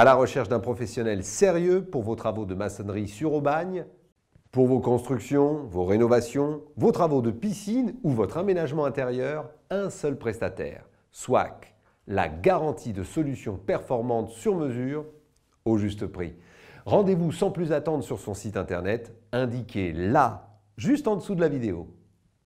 À la recherche d'un professionnel sérieux pour vos travaux de maçonnerie sur Aubagne, pour vos constructions, vos rénovations, vos travaux de piscine ou votre aménagement intérieur, un seul prestataire, SWAC, la garantie de solutions performantes sur mesure au juste prix. Rendez-vous sans plus attendre sur son site internet, indiqué là, juste en dessous de la vidéo.